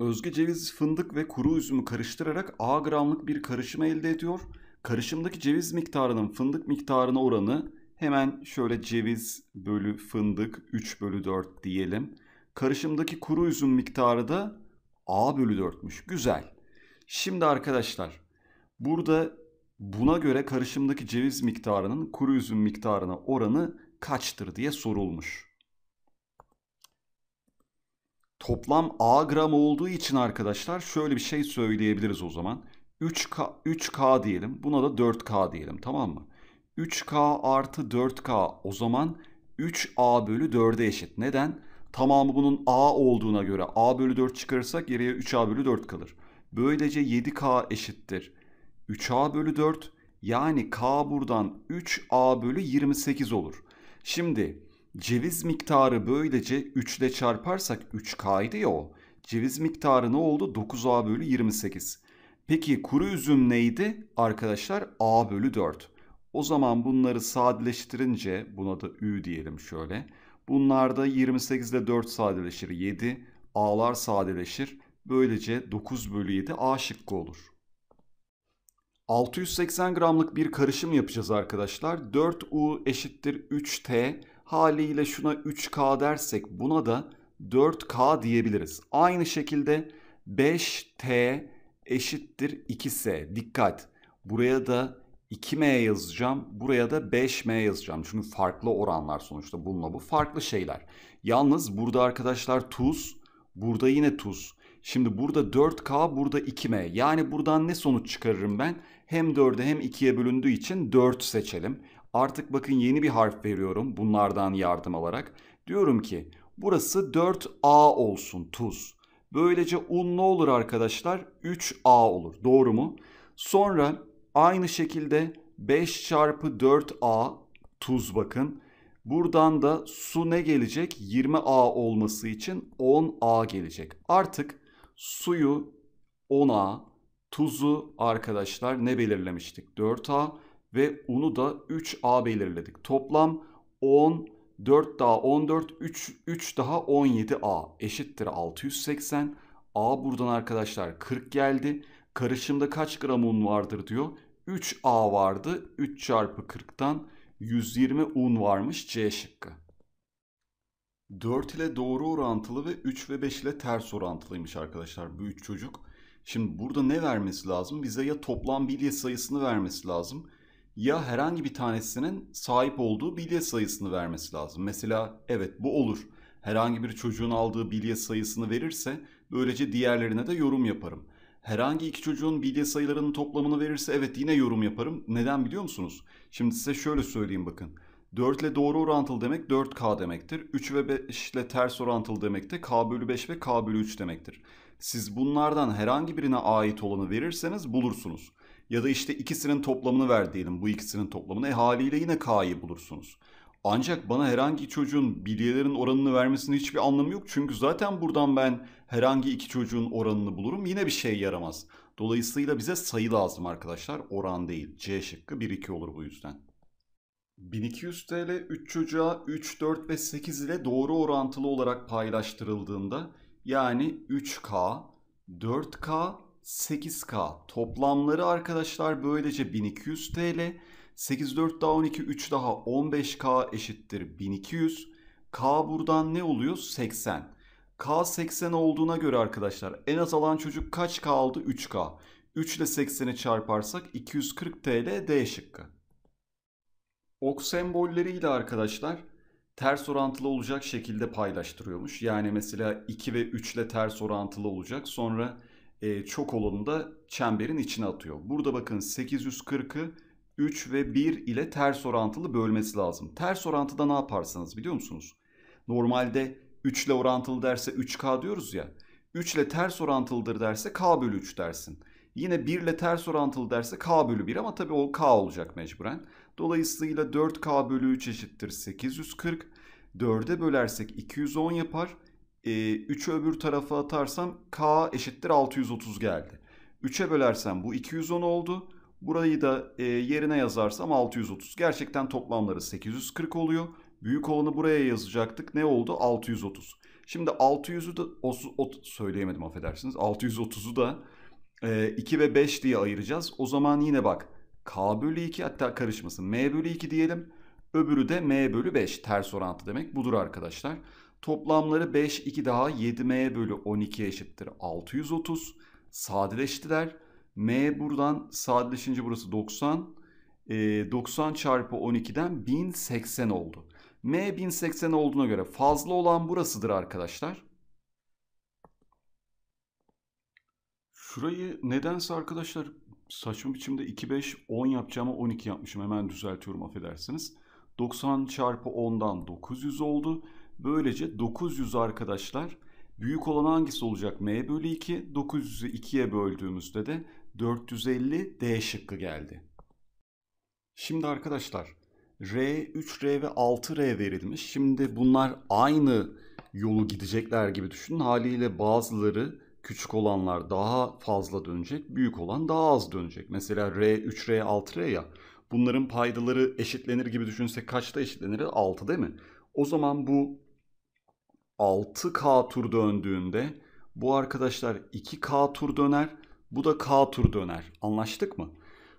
Özge ceviz, fındık ve kuru üzümü karıştırarak A gramlık bir karışım elde ediyor. Karışımdaki ceviz miktarının fındık miktarına oranı hemen şöyle ceviz bölü fındık 3 bölü 4 diyelim. Karışımdaki kuru üzüm miktarı da A bölü 4'müş. Güzel. Şimdi arkadaşlar burada buna göre karışımdaki ceviz miktarının kuru üzüm miktarına oranı kaçtır diye sorulmuş. Toplam A gram olduğu için arkadaşlar şöyle bir şey söyleyebiliriz o zaman. 3K, 3K diyelim. Buna da 4K diyelim tamam mı? 3K artı 4K o zaman 3A bölü 4'e eşit. Neden? Tamamı bunun A olduğuna göre A bölü 4 çıkarırsak geriye 3A bölü 4 kalır. Böylece 7K eşittir. 3A bölü 4 yani K buradan 3A bölü 28 olur. Şimdi Ceviz miktarı böylece 3 ile çarparsak 3K'ydı ya o. Ceviz miktarı ne oldu? 9A bölü 28. Peki kuru üzüm neydi? Arkadaşlar A bölü 4. O zaman bunları sadeleştirince buna da Ü diyelim şöyle. Bunlarda 28 ile 4 sadeleşir 7. A'lar sadeleşir. Böylece 9 bölü 7 A şıkkı olur. 680 gramlık bir karışım yapacağız arkadaşlar. 4U eşittir 3T haliyle şuna 3K dersek buna da 4K diyebiliriz. Aynı şekilde 5T eşittir 2S. Dikkat buraya da 2M yazacağım. Buraya da 5M yazacağım. Çünkü farklı oranlar sonuçta bununla bu farklı şeyler. Yalnız burada arkadaşlar tuz, burada yine tuz. Şimdi burada 4K, burada 2M. Yani buradan ne sonuç çıkarırım ben? Hem 4'e hem 2'ye bölündüğü için 4 seçelim. Artık bakın yeni bir harf veriyorum bunlardan yardım alarak. Diyorum ki burası 4A olsun tuz. Böylece un ne olur arkadaşlar? 3A olur. Doğru mu? Sonra aynı şekilde 5 çarpı 4A tuz bakın. Buradan da su ne gelecek? 20A olması için 10A gelecek. Artık suyu 10A, tuzu arkadaşlar ne belirlemiştik? 4A ve unu da 3A belirledik. Toplam 10, 4 daha 14, 3, 3 daha 17A eşittir 680. A buradan arkadaşlar 40 geldi. Karışımda kaç gram un vardır diyor. 3A vardı. 3 çarpı 40'tan 120 un varmış C şıkkı. 4 ile doğru orantılı ve 3 ve 5 ile ters orantılıymış arkadaşlar bu 3 çocuk. Şimdi burada ne vermesi lazım? Bize ya toplam bilye sayısını vermesi lazım ya herhangi bir tanesinin sahip olduğu bilye sayısını vermesi lazım. Mesela evet bu olur. Herhangi bir çocuğun aldığı bilye sayısını verirse böylece diğerlerine de yorum yaparım. Herhangi iki çocuğun bilye sayılarının toplamını verirse evet yine yorum yaparım. Neden biliyor musunuz? Şimdi size şöyle söyleyeyim bakın. 4 ile doğru orantılı demek 4K demektir. 3 ve 5 ile ters orantılı demek de K bölü 5 ve K bölü 3 demektir. Siz bunlardan herhangi birine ait olanı verirseniz bulursunuz ya da işte ikisinin toplamını ver diyelim bu ikisinin toplamını. E haliyle yine K'yı bulursunuz. Ancak bana herhangi çocuğun bilyelerin oranını vermesinin hiçbir anlamı yok. Çünkü zaten buradan ben herhangi iki çocuğun oranını bulurum. Yine bir şey yaramaz. Dolayısıyla bize sayı lazım arkadaşlar. Oran değil. C şıkkı 1-2 olur bu yüzden. 1200 TL 3 çocuğa 3, 4 ve 8 ile doğru orantılı olarak paylaştırıldığında yani 3K, 4K 8K. Toplamları arkadaşlar böylece 1200 TL. 8 4 daha 12 3 daha 15K eşittir 1200. K buradan ne oluyor? 80. K 80 olduğuna göre arkadaşlar en az alan çocuk kaç K aldı? 3K. 3 ile 80'i çarparsak 240 TL D şıkkı. Ok sembolleriyle arkadaşlar ters orantılı olacak şekilde paylaştırıyormuş. Yani mesela 2 ve 3 ile ters orantılı olacak. Sonra e, çok olanı da çemberin içine atıyor. Burada bakın 840'ı 3 ve 1 ile ters orantılı bölmesi lazım. Ters orantıda ne yaparsanız biliyor musunuz? Normalde 3 ile orantılı derse 3K diyoruz ya. 3 ile ters orantılıdır derse K bölü 3 dersin. Yine 1 ile ters orantılı derse K bölü 1 ama tabii o K olacak mecburen. Dolayısıyla 4K bölü 3 eşittir 840. 4'e bölersek 210 yapar. 3'ü öbür tarafa atarsam K eşittir 630 geldi. 3'e bölersem bu 210 oldu. Burayı da e, yerine yazarsam 630. Gerçekten toplamları 840 oluyor. Büyük olanı buraya yazacaktık. Ne oldu? 630. Şimdi 600'ü de o, o, söyleyemedim affedersiniz. 630'u da e, 2 ve 5 diye ayıracağız. O zaman yine bak K bölü 2 hatta karışmasın. M bölü 2 diyelim. Öbürü de m bölü 5 ters orantı demek budur arkadaşlar. Toplamları 5, 2 daha 7m bölü 12 eşittir 630. Sadeleştiler. m buradan sadeleşince burası 90. E, 90 çarpı 12'den 1080 oldu. m 1080 olduğuna göre fazla olan burasıdır arkadaşlar. Şurayı nedense arkadaşlar saçma biçimde 2, 5, 10 yapacağıma 12 yapmışım. Hemen düzeltiyorum affedersiniz. 90 çarpı 10'dan 900 oldu. Böylece 900 arkadaşlar büyük olan hangisi olacak? M bölü 2. 900'ü 2'ye böldüğümüzde de 450 D şıkkı geldi. Şimdi arkadaşlar R, 3R ve 6R verilmiş. Şimdi bunlar aynı yolu gidecekler gibi düşünün. Haliyle bazıları küçük olanlar daha fazla dönecek, büyük olan daha az dönecek. Mesela R, 3R, 6R ya bunların paydaları eşitlenir gibi düşünsek kaçta eşitlenir? 6 değil mi? O zaman bu 6K tur döndüğünde bu arkadaşlar 2K tur döner. Bu da K tur döner. Anlaştık mı?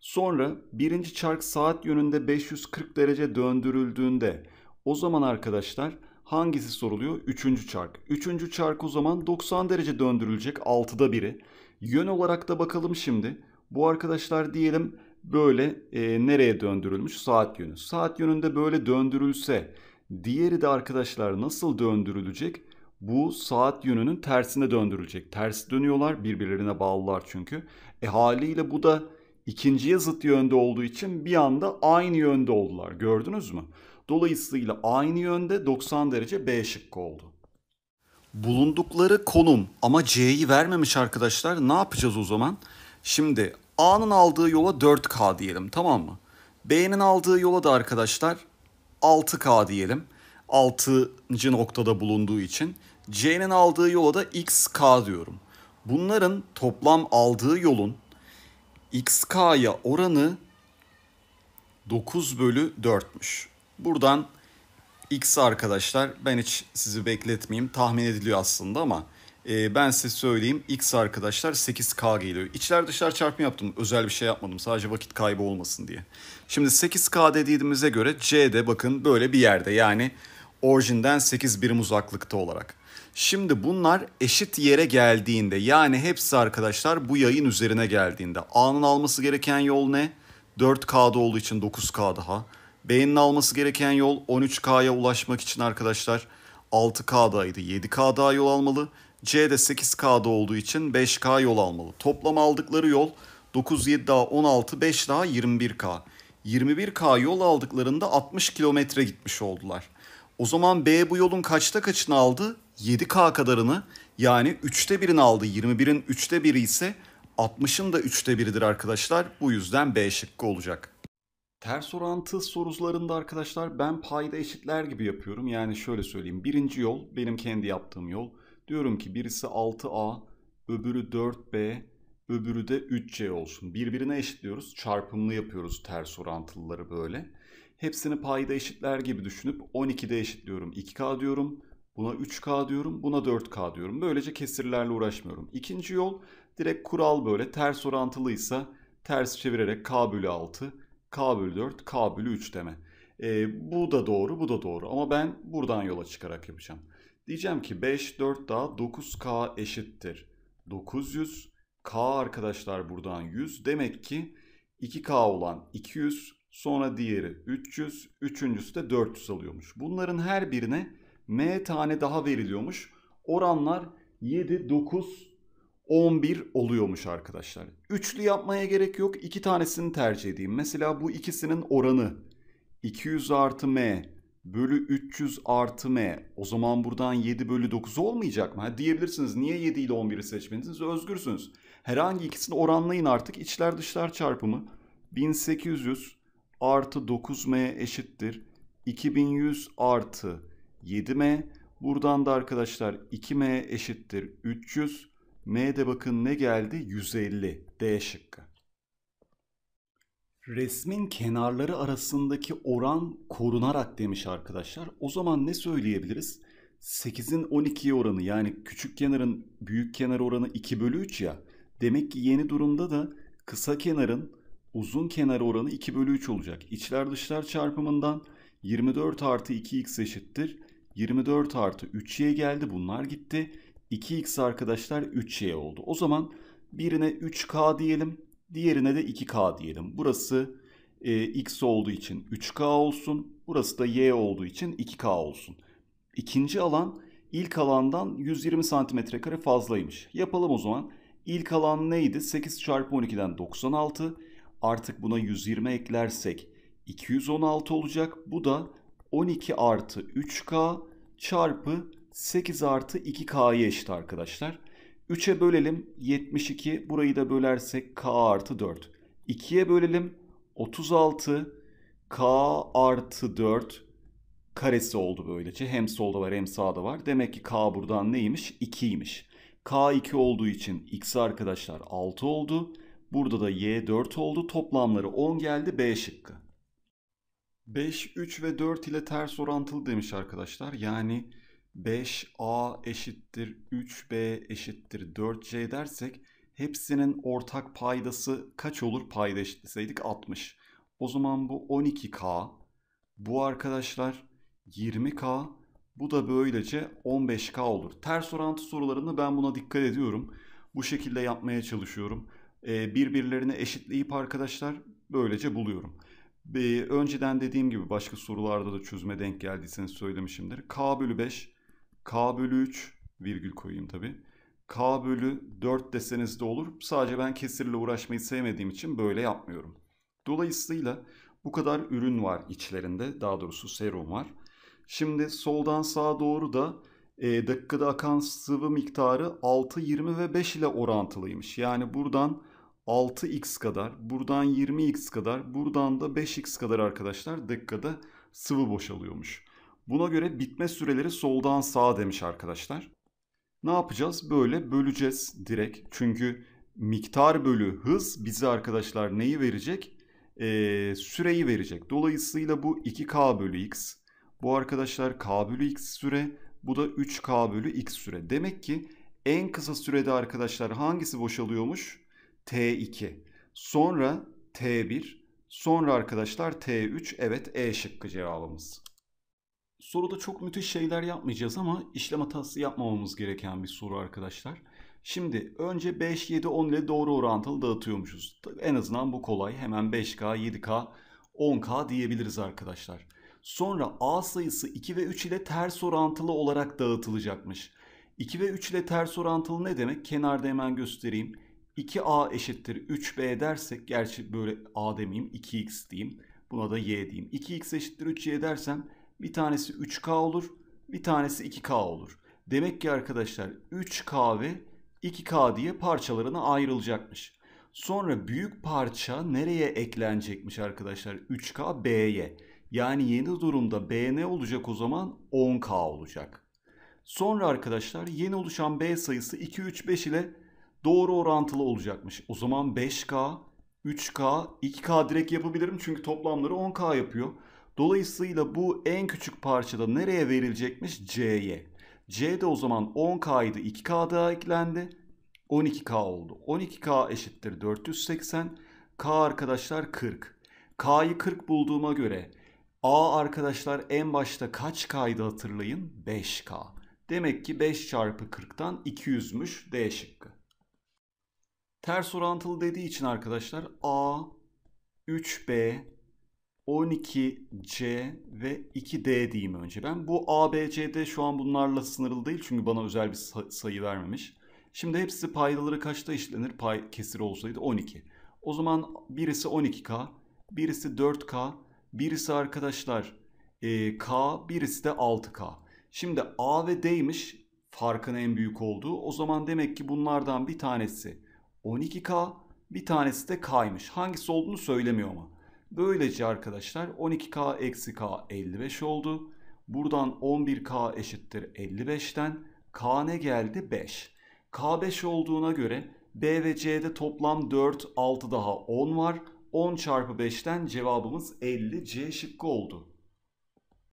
Sonra birinci çark saat yönünde 540 derece döndürüldüğünde o zaman arkadaşlar hangisi soruluyor? Üçüncü çark. Üçüncü çark o zaman 90 derece döndürülecek 6'da biri. Yön olarak da bakalım şimdi. Bu arkadaşlar diyelim böyle e, nereye döndürülmüş? Saat yönü. Saat yönünde böyle döndürülse diğeri de arkadaşlar nasıl döndürülecek? Bu saat yönünün tersine döndürülecek. Ters dönüyorlar birbirlerine bağlılar çünkü. E haliyle bu da ikinciye zıt yönde olduğu için bir anda aynı yönde oldular. Gördünüz mü? Dolayısıyla aynı yönde 90 derece B şıkkı oldu. Bulundukları konum ama C'yi vermemiş arkadaşlar. Ne yapacağız o zaman? Şimdi A'nın aldığı yola 4K diyelim tamam mı? B'nin aldığı yola da arkadaşlar 6K diyelim. 6. noktada bulunduğu için. C'nin aldığı yola da XK diyorum. Bunların toplam aldığı yolun XK'ya oranı 9 bölü 4'müş. Buradan X arkadaşlar ben hiç sizi bekletmeyeyim tahmin ediliyor aslında ama ee, ben size söyleyeyim X arkadaşlar 8K geliyor. İçler dışlar çarpımı yaptım. Özel bir şey yapmadım. Sadece vakit kaybı olmasın diye. Şimdi 8K dediğimize göre C de bakın böyle bir yerde. Yani orijinden 8 birim uzaklıkta olarak. Şimdi bunlar eşit yere geldiğinde yani hepsi arkadaşlar bu yayın üzerine geldiğinde A'nın alması gereken yol ne? 4K'da olduğu için 9K daha. B'nin alması gereken yol 13K'ya ulaşmak için arkadaşlar 6K'daydı. 7K daha yol almalı. C de 8K'da olduğu için 5K yol almalı. Toplam aldıkları yol 9, 7 daha 16, 5 daha 21K. 21K yol aldıklarında 60 kilometre gitmiş oldular. O zaman B bu yolun kaçta kaçını aldı? 7K kadarını yani 3'te 1'ini aldı. 21'in 3'te 1'i ise 60'ın da 3'te 1'idir arkadaşlar. Bu yüzden B şıkkı olacak. Ters orantı sorularında arkadaşlar ben payda eşitler gibi yapıyorum. Yani şöyle söyleyeyim. Birinci yol benim kendi yaptığım yol. Diyorum ki birisi 6A, öbürü 4B, öbürü de 3C olsun. Birbirine eşitliyoruz. Çarpımlı yapıyoruz ters orantılıları böyle. Hepsini payda eşitler gibi düşünüp 12'de eşitliyorum. 2K diyorum. Buna 3K diyorum. Buna 4K diyorum. Böylece kesirlerle uğraşmıyorum. İkinci yol direkt kural böyle ters orantılıysa ters çevirerek K bölü 6, K bölü 4, K bölü 3 deme. E, bu da doğru, bu da doğru ama ben buradan yola çıkarak yapacağım. Diyeceğim ki 5, 4 daha 9K eşittir. 900. K arkadaşlar buradan 100. Demek ki 2K olan 200. Sonra diğeri 300. Üçüncüsü de 400 alıyormuş. Bunların her birine M tane daha veriliyormuş. Oranlar 7, 9, 11 oluyormuş arkadaşlar. Üçlü yapmaya gerek yok. İki tanesini tercih edeyim. Mesela bu ikisinin oranı 200 artı M bölü 300 artı m o zaman buradan 7 bölü 9 olmayacak mı? Ha, diyebilirsiniz niye 7 ile 11'i seçmediniz özgürsünüz. Herhangi ikisini oranlayın artık içler dışlar çarpımı 1800 artı 9m eşittir 2100 artı 7m buradan da arkadaşlar 2m eşittir 300 m de bakın ne geldi 150 d şıkkı. Resmin kenarları arasındaki oran korunarak demiş arkadaşlar. O zaman ne söyleyebiliriz? 8'in 12'ye oranı yani küçük kenarın büyük kenar oranı 2 bölü 3 ya. Demek ki yeni durumda da kısa kenarın uzun kenar oranı 2 bölü 3 olacak. İçler dışlar çarpımından 24 artı 2x eşittir. 24 artı 3y geldi bunlar gitti. 2x arkadaşlar 3y oldu. O zaman birine 3k diyelim Diğerine de 2K diyelim. Burası e, X olduğu için 3K olsun. Burası da Y olduğu için 2K olsun. İkinci alan ilk alandan 120 santimetre kare fazlaymış. Yapalım o zaman. İlk alan neydi? 8 çarpı 12'den 96. Artık buna 120 eklersek 216 olacak. Bu da 12 artı 3K çarpı 8 artı 2K'ya eşit arkadaşlar. 3'e bölelim 72. Burayı da bölersek k artı 4. 2'ye bölelim 36. k artı 4 karesi oldu böylece. Hem solda var hem sağda var. Demek ki k buradan neymiş? 2'ymiş. k 2 olduğu için x arkadaşlar 6 oldu. Burada da y 4 oldu. Toplamları 10 geldi B şıkkı. 5, 3 ve 4 ile ters orantılı demiş arkadaşlar. Yani 5A eşittir 3B eşittir 4C dersek hepsinin ortak paydası kaç olur payda eşitleseydik 60. O zaman bu 12K bu arkadaşlar 20K bu da böylece 15K olur. Ters orantı sorularında ben buna dikkat ediyorum. Bu şekilde yapmaya çalışıyorum. Ee, birbirlerini eşitleyip arkadaşlar böylece buluyorum. Ee, önceden dediğim gibi başka sorularda da çözüme denk geldiyseniz söylemişimdir. K bölü 5 k bölü 3 virgül koyayım tabi. k bölü 4 deseniz de olur. Sadece ben kesirle uğraşmayı sevmediğim için böyle yapmıyorum. Dolayısıyla bu kadar ürün var içlerinde. Daha doğrusu serum var. Şimdi soldan sağa doğru da e, dakikada akan sıvı miktarı 6, 20 ve 5 ile orantılıymış. Yani buradan 6x kadar, buradan 20x kadar, buradan da 5x kadar arkadaşlar dakikada sıvı boşalıyormuş. Buna göre bitme süreleri soldan sağa demiş arkadaşlar. Ne yapacağız? Böyle böleceğiz direkt. Çünkü miktar bölü hız bize arkadaşlar neyi verecek? Ee, süreyi verecek. Dolayısıyla bu 2k bölü x. Bu arkadaşlar k bölü x süre. Bu da 3k bölü x süre. Demek ki en kısa sürede arkadaşlar hangisi boşalıyormuş? T2. Sonra T1. Sonra arkadaşlar T3. Evet E şıkkı cevabımız. Soruda çok müthiş şeyler yapmayacağız ama işlem hatası yapmamamız gereken bir soru arkadaşlar. Şimdi önce 5, 7, 10 ile doğru orantılı dağıtıyormuşuz. En azından bu kolay. Hemen 5K, 7K, 10K diyebiliriz arkadaşlar. Sonra A sayısı 2 ve 3 ile ters orantılı olarak dağıtılacakmış. 2 ve 3 ile ters orantılı ne demek? Kenarda hemen göstereyim. 2A eşittir 3B dersek, gerçi böyle A demeyeyim, 2X diyeyim. Buna da Y diyeyim. 2X eşittir 3Y dersem bir tanesi 3K olur, bir tanesi 2K olur. Demek ki arkadaşlar 3K ve 2K diye parçalarına ayrılacakmış. Sonra büyük parça nereye eklenecekmiş arkadaşlar? 3K B'ye. Yani yeni durumda B ne olacak o zaman? 10K olacak. Sonra arkadaşlar yeni oluşan B sayısı 2, 3, 5 ile doğru orantılı olacakmış. O zaman 5K, 3K, 2K direkt yapabilirim çünkü toplamları 10K yapıyor. Dolayısıyla bu en küçük parçada nereye verilecekmiş? C'ye. C de o zaman 10K'ydı 2K daha eklendi. 12K oldu. 12K eşittir 480. K arkadaşlar 40. K'yı 40 bulduğuma göre A arkadaşlar en başta kaç K'ydı hatırlayın? 5K. Demek ki 5 çarpı 40'tan 200'müş D şıkkı. Ters orantılı dediği için arkadaşlar A, 3B, 12C ve 2D diyeyim önce ben. Bu ABCD şu an bunlarla sınırlı değil çünkü bana özel bir sayı vermemiş. Şimdi hepsi paydaları kaçta işlenir? Pay kesiri olsaydı 12. O zaman birisi 12K, birisi 4K, birisi arkadaşlar e, K, birisi de 6K. Şimdi A ve D'ymiş farkın en büyük olduğu. O zaman demek ki bunlardan bir tanesi 12K, bir tanesi de K'ymış. Hangisi olduğunu söylemiyor ama. Böylece arkadaşlar 12K eksi K 55 oldu. Buradan 11K eşittir 55'ten. K ne geldi? 5. K 5 olduğuna göre B ve C'de toplam 4, 6 daha 10 var. 10 çarpı 5'ten cevabımız 50 C şıkkı oldu.